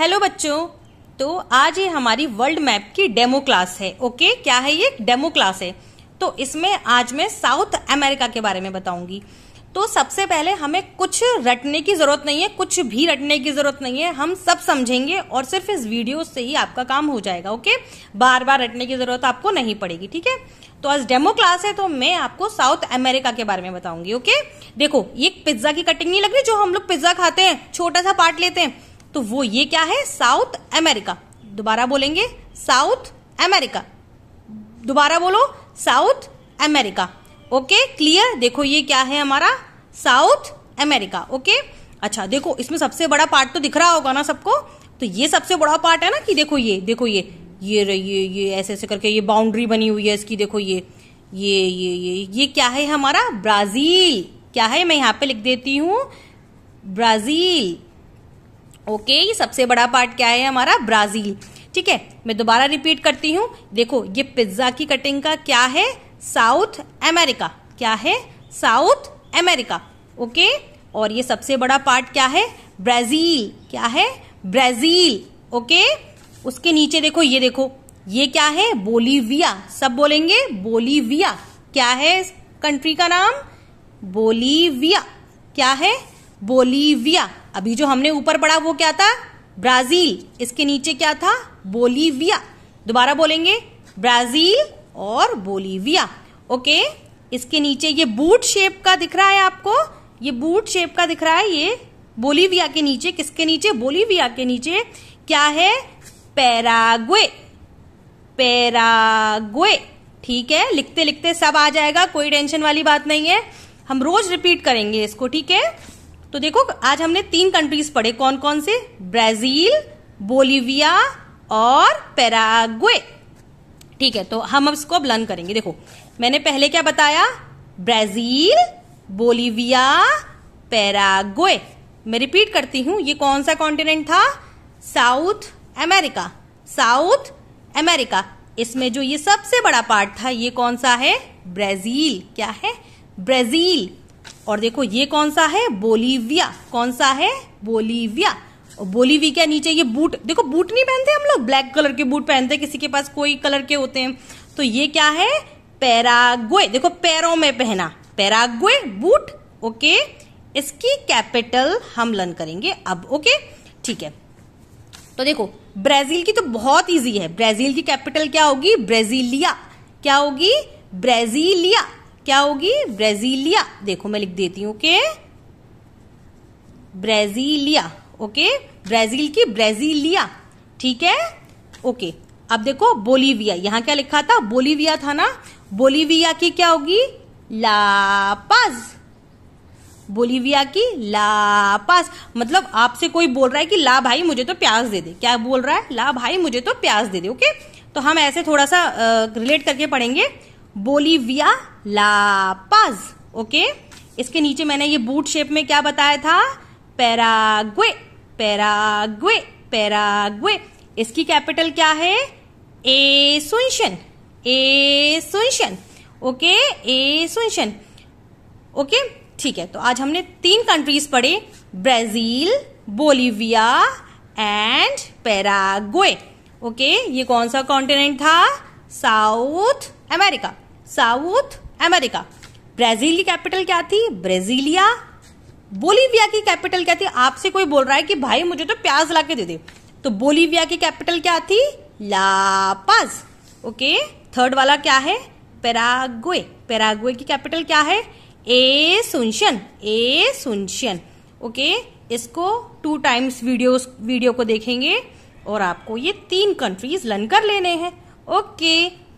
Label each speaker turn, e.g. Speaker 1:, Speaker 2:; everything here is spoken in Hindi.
Speaker 1: हेलो बच्चों तो आज ये हमारी वर्ल्ड मैप की डेमो क्लास है ओके क्या है ये डेमो क्लास है तो इसमें आज मैं साउथ अमेरिका के बारे में बताऊंगी तो सबसे पहले हमें कुछ रटने की जरूरत नहीं है कुछ भी रटने की जरूरत नहीं है हम सब समझेंगे और सिर्फ इस वीडियो से ही आपका काम हो जाएगा ओके बार बार रटने की जरूरत आपको नहीं पड़ेगी ठीक है तो आज डेमो क्लास है तो मैं आपको साउथ अमेरिका के बारे में बताऊंगी ओके देखो ये पिज्जा की कटिंग नहीं लग रही जो हम लोग पिज्जा खाते हैं छोटा सा पार्ट लेते हैं तो वो ये क्या है साउथ अमेरिका दोबारा बोलेंगे साउथ अमेरिका दोबारा बोलो साउथ अमेरिका ओके क्लियर देखो ये क्या है हमारा साउथ अमेरिका ओके अच्छा देखो इसमें सबसे बड़ा पार्ट तो दिख रहा होगा ना सबको तो ये सबसे बड़ा पार्ट है ना कि देखो ये देखो ये ये ये ये ऐसे ऐसे करके ये बाउंड्री बनी हुई है इसकी देखो ये ये ये ये ये क्या है हमारा ब्राजील क्या है मैं यहाँ पे लिख देती हूँ ब्राजील ओके ये सबसे बड़ा पार्ट क्या है हमारा ब्राज़ील ठीक है मैं दोबारा रिपीट करती हूँ देखो ये पिज्ज़ा की कटिंग का क्या है साउथ अमेरिका क्या है साउथ अमेरिका ओके और ये सबसे बड़ा पार्ट क्या है ब्राज़ील क्या है ब्राज़ील ओके उसके नीचे देखो ये देखो ये क्या है बोलीविया सब बोलेंगे बोलीविया क्या है कंट्री का नाम बोलीविया क्या है बोलीविया अभी जो हमने ऊपर पढ़ा वो क्या था ब्राजील इसके नीचे क्या था बोलीविया दोबारा बोलेंगे ब्राजील और बोलीविया ओके इसके नीचे ये बूट शेप का दिख रहा है आपको ये बूट शेप का दिख रहा है ये बोलीविया के नीचे किसके नीचे बोलीविया के नीचे क्या है पैरागुए पैरागुए ठीक है लिखते लिखते सब आ जाएगा कोई टेंशन वाली बात नहीं है हम रोज रिपीट करेंगे इसको ठीक है तो देखो आज हमने तीन कंट्रीज पढ़े कौन कौन से ब्राजील बोलिविया और पेरागुए ठीक है तो हम अब इसको अब लर्न करेंगे देखो मैंने पहले क्या बताया ब्राजील बोलिविया पेरागुए मैं रिपीट करती हूं ये कौन सा कॉन्टिनेंट था साउथ अमेरिका साउथ अमेरिका इसमें जो ये सबसे बड़ा पार्ट था ये कौन सा है ब्राजील क्या है ब्राजील और देखो ये कौन सा है बोलीविया कौन सा है बोलीविया बोलीवी क्या नीचे ये बूट देखो बूट नहीं पहनते हम लोग ब्लैक कलर के बूट पहनते किसी के पास कोई कलर के होते हैं तो ये क्या है पैरागुए देखो पैरों में पहना पैरागुए बूट ओके इसकी कैपिटल हम लर्न करेंगे अब ओके ठीक है तो देखो ब्राजील की तो बहुत इजी है ब्राजील की कैपिटल क्या होगी ब्राजीलिया क्या होगी ब्राजीलिया क्या होगी ब्रेजीलिया देखो मैं लिख देती हूं के ब्रेजीलिया ओके ब्राजील की ब्रेजीलिया ठीक है ओके अब देखो बोलीविया यहां क्या लिखा था बोलीविया था ना बोलीविया की क्या होगी लापाज बोलीविया की लापास मतलब आपसे कोई बोल रहा है कि ला भाई मुझे तो प्याज दे दे क्या बोल रहा है ला भाई मुझे तो प्याज दे दे ओके तो हम ऐसे थोड़ा सा रिलेट करके पढ़ेंगे बोलीविया लापाज ओके इसके नीचे मैंने ये बूट शेप में क्या बताया था पैराग्वे पैराग्वे पैराग्वे इसकी कैपिटल क्या है Asuncion Asuncion okay ए सुनशन ओके ठीक है तो आज हमने तीन कंट्रीज पढ़े Brazil Bolivia and Paraguay okay ये कौन सा कॉन्टिनेंट था South America South America Brazil की कैपिटल क्या थी ब्राजीलिया बोलीविया की कैपिटल क्या थी आपसे कोई बोल रहा है कि भाई मुझे तो प्याज ला के दे दे तो बोलीविया की कैपिटल क्या थी लापाज ओके थर्ड वाला क्या है पेरागुए पेरागुए की कैपिटल क्या है Asuncion Asuncion okay इसको टू टाइम्स वीडियो वीडियो को देखेंगे और आपको ये तीन कंट्रीज लर्न कर लेने हैं ओके